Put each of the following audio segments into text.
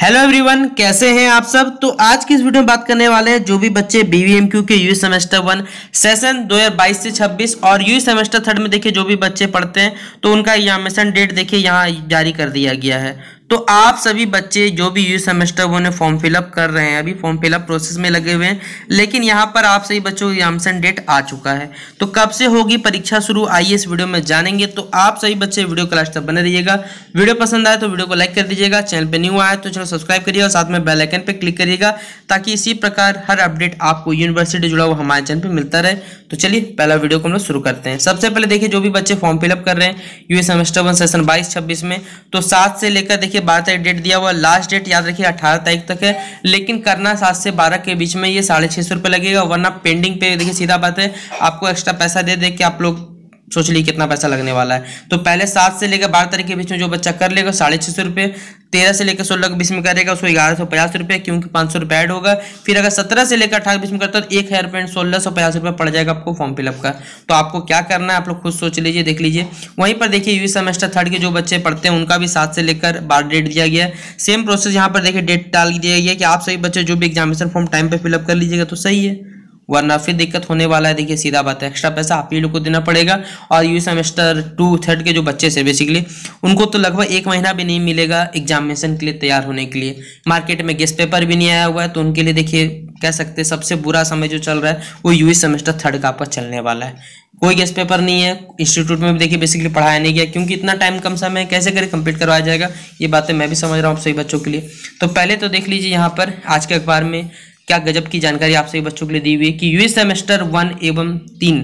hello everyone कैसे हैं आप सब तो आज की इस वीडियो में बात करने वाले हैं जो भी बच्चे बीवीएमक्यू के यू सेमेस्टर वन सेशन 2022 से 26 और यू सेमेस्टर थर्ड में देखिए जो भी बच्चे पढ़ते हैं तो उनका एग्जामेशन डेट देखिए यहाँ जारी कर दिया गया है तो आप सभी बच्चे जो भी यू सेमेस्टर वो में फॉर्म फिलअप कर रहे हैं अभी फॉर्म फिलअप प्रोसेस में लगे हुए हैं लेकिन यहाँ पर आप सभी बच्चों की एग्जामसन डेट आ चुका है तो कब से होगी परीक्षा शुरू आइए इस वीडियो में जानेंगे तो आप सभी बच्चे वीडियो क्लास तक बने रहिएगा वीडियो पसंद आए तो वीडियो को लाइक कर दीजिएगा चैनल पर न्यू आए तो चैनल सब्सक्राइब करिए और साथ में बेलाइकन पर क्लिक करिएगा ताकि इसी प्रकार हर अपडेट आपको यूनिवर्सिटी जुड़ा हुआ हमारे चैनल पर मिलता रहे तो चलिए पहला वीडियो को हम लोग शुरू करते हैं सबसे पहले देखिए जो भी बच्चे फॉर्म फिलअप कर रहे हैं यू सेमेस्टर वन सेशन बाईस छब्बीस में तो सात से लेकर देखिए बारह तारीख डेट दिया हुआ लास्ट डेट याद रखिए अठारह तारीख तक है लेकिन करना सात से बारह के बीच में ये साढ़े छः सौ रुपये लगेगा वरना पेंडिंग पे देखिए सीधा बात है आपको एक्स्ट्रा पैसा दे दे के आप लोग सोच ली कितना पैसा लगने वाला है तो पहले सात से लेकर बारह तारीख के बीच में जो बच्चा कर लेगा साढ़े छः सौ रुपये तेरह से लेकर सोलह के बीच में करेगा उसको ग्यारह सौ पचास रुपये क्योंकि पाँच सौ रुपये ऐड होगा फिर अगर सत्रह से लेकर अठारह बीच में करता है तो एक हज़ार रुपये सोलह सौ पचास रुपये पड़ जाएगा आपको फॉर्म फिलअप का तो आपको क्या करना है आप लोग खुद सोच लीजिए देख लीजिए वहीं पर देखिए यू सेमेस्टर थर्ड के जो बच्चे पढ़ते हैं उनका भी सात से लेकर बारह डेट दिया गया है सेम प्रोसेस यहाँ पर देखिए डेट डाल दिया गया कि आप सभी बच्चे जो भी एग्जामिनेशन फॉर्म टाइम पर फिलअप कर लीजिएगा तो सही है वरना फिर दिक्कत होने वाला है देखिए सीधा बात है एक्स्ट्रा पैसा आप ही लोग को देना पड़ेगा और यू सेमेस्टर टू थर्ड के जो बच्चे से बेसिकली उनको तो लगभग एक महीना भी नहीं मिलेगा एग्जामिनेशन के लिए तैयार होने के लिए मार्केट में गेस्ट पेपर भी नहीं आया हुआ है तो उनके लिए देखिए कह सकते हैं सबसे बुरा समय जो चल रहा है वो यूएस सेमेस्टर थर्ड का आपका चलने वाला है कोई गेस्ट पेपर नहीं है इंस्टीट्यूट में भी देखिए बेसिकली पढ़ाया नहीं गया क्योंकि इतना टाइम कम समय है कैसे करें कंप्लीट करवाया जाएगा ये बातें मैं भी समझ रहा हूँ सभी बच्चों के लिए तो पहले तो देख लीजिए यहाँ पर आज के अखबार में क्या गजब की जानकारी आप सभी बच्चों के लिए दी हुई है कि यूएस सेमेस्टर वन एवं तीन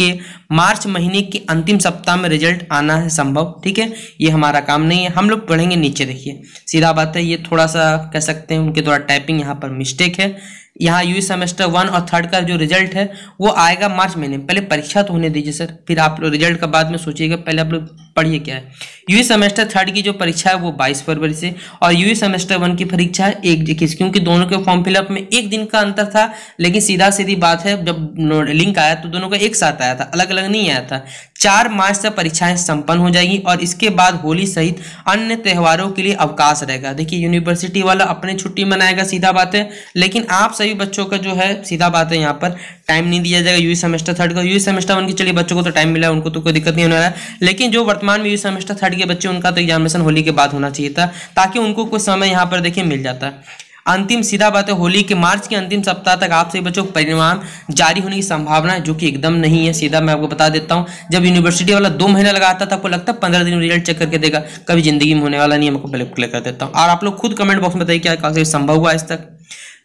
के मार्च महीने के अंतिम सप्ताह में रिजल्ट आना है संभव ठीक है ये हमारा काम नहीं है हम लोग पढ़ेंगे नीचे देखिए सीधा बात है ये थोड़ा सा कह सकते हैं उनके द्वारा टाइपिंग यहाँ पर मिस्टेक है यहाँ यू सेमेस्टर वन और थर्ड का जो रिजल्ट है वो आएगा मार्च महीने पहले परीक्षा तो होने दीजिए सर फिर आप लोग रिजल्ट का बाद में सोचिएगा पहले आप लोग पढ़िए क्या है यूए सेमेस्टर थर्ड की जो परीक्षा है वो 22 फरवरी से और यूए सेमेस्टर वन की परीक्षा है एक इक्कीस क्योंकि दोनों के फॉर्म फिलअप में एक दिन का अंतर था लेकिन सीधा सीधी बात है जब लिंक आया तो दोनों का एक साथ आया था अलग अलग नहीं आया था चार मार्च से परीक्षाएं संपन्न हो जाएगी और इसके बाद होली सहित अन्य त्यौहारों के लिए अवकाश रहेगा देखिए यूनिवर्सिटी वाला अपने छुट्टी मनाएगा सीधा बात है लेकिन आप सभी बच्चों का जो है सीधा बात है यहाँ पर टाइम नहीं दिया जाएगा यूई सेमेस्टर थर्ड का यूई सेमेस्टर वन के चलिए बच्चों को तो टाइम मिला उनको तो कोई दिक्कत नहीं होने वाला लेकिन जो वर्तमान में यूई सेमेस्टर थर्ड के बच्चे उनका तो एग्जामिनेशन होली के बाद होना चाहिए था ताकि उनको कुछ समय यहाँ पर देखिए मिल जाता है अंतिम सीधा बात है होली के मार्च के अंतिम सप्ताह तक आपसे बच्चों परिणाम जारी होने की संभावना है जो कि एकदम नहीं है सीधा मैं आपको बता देता हूं जब यूनिवर्सिटी वाला दो महीना लगाता था आपको लगता है पंद्रह दिन रिजल्ट चेक करके देगा कभी जिंदगी में होने वाला नहीं है मैं आपको क्लियर कर देता हूँ और आप लोग खुद कमेंट बॉक्स में बताइए क्या संभव हुआ आज तक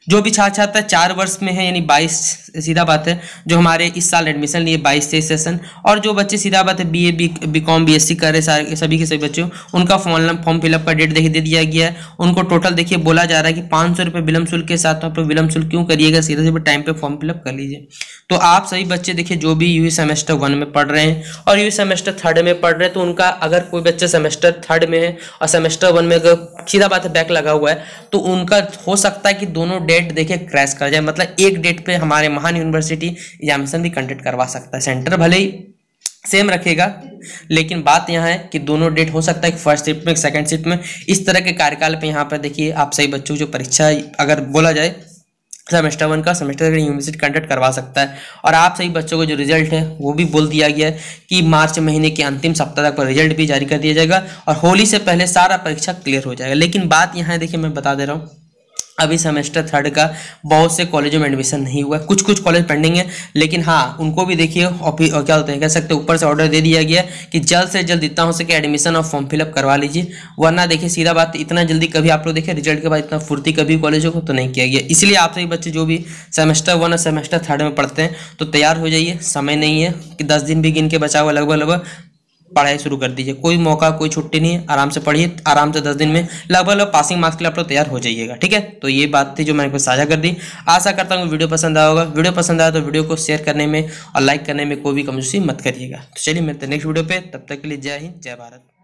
जो भी छात्र छात्रा चार वर्ष में है यानी बाईस सीधा बात है जो हमारे इस साल एडमिशन लिए बाईस तेईस सेशन और जो बच्चे सीधा बात है B A B B com B S C कर रहे सारे सभी के सभी बच्चों उनका फॉर्म फॉर्म फिलअप का डेट देखिए दे दिया गया है उनको टोटल देखिए बोला जा रहा है कि पाँच सौ रुपये विलम्ब शुल्क के साथ आप लोग विलम्ब शुल्क क्यों करिएगा सीधा सीधे टाइम पर फॉर्म फिलअप कर लीजिए तो आप सभी बच्चे देखिए जो भी यू सेमेस्टर वन में पढ़ रहे हैं और यू सेमेस्टर थर्ड में पढ़ रहे हैं तो उनका अगर कोई बच्चा सेमेस्टर थर्ड में है और सेमेस्टर वन में अगर सीधा बात है बैक लगा हुआ है तो उनका हो सकता है कि दोनों डेट देखे क्रैश कर जाए मतलब एक डेट पे हमारे महान यूनिवर्सिटी एग्जामिनेशन भी कंडक्ट करवा सकता है सेंटर भले ही सेम रखेगा लेकिन बात यहाँ है कि दोनों डेट हो सकता है फर्स्ट शिफ्ट में सेकंड शिफ्ट में इस तरह के कार्यकाल पे यहाँ पर देखिए आप सही बच्चों जो परीक्षा अगर बोला जाए सेमेस्टर वन का सेमेस्टर यूनिवर्सिटी कंडक्ट करवा सकता है और आप सभी बच्चों को जो रिजल्ट है वो भी बोल दिया गया है कि मार्च महीने के अंतिम सप्ताह तक रिजल्ट भी जारी कर दिया जाएगा और होली से पहले सारा परीक्षा क्लियर हो जाएगा लेकिन बात यहाँ देखिए मैं बता दे रहा हूँ अभी सेमेस्टर थर्ड का बहुत से कॉलेजों में एडमिशन नहीं हुआ कुछ कुछ कॉलेज पेंडिंग है लेकिन हाँ उनको भी देखिए क्या होते हैं कह सकते हैं ऊपर से ऑर्डर दे दिया गया कि जल्द से जल्द जितना हो सके एडमिशन और फॉर्म फिलअप करवा लीजिए वरना देखिए सीधा बात इतना जल्दी कभी आप लोग देखिए रिजल्ट के बाद इतना फुर्ती कभी कॉलेजों को तो नहीं किया गया इसलिए आप सभी बच्चे जो भी सेमेस्टर वन और सेमेस्टर थर्ड में पढ़ते हैं तो तैयार हो जाइए समय नहीं है कि दस दिन भी गिन के बचा हुआ लगभग लगभग पढ़ाई शुरू कर दीजिए कोई मौका कोई छुट्टी नहीं आराम से पढ़िए आराम से दस दिन में लगभग लगभग पासिंग मार्क्स के लिए आप लोग तैयार हो जाइएगा ठीक है तो ये बात थी जो मैंने आपको साझा कर दी आशा करता हूँ वीडियो पसंद आया होगा वीडियो पसंद आया तो वीडियो को शेयर करने में और लाइक करने में कोई भी कमजोरी मत करिएगा तो चलिए मिलते नेक्स्ट वीडियो पर तब तक के लिए जय हिंद जय भारत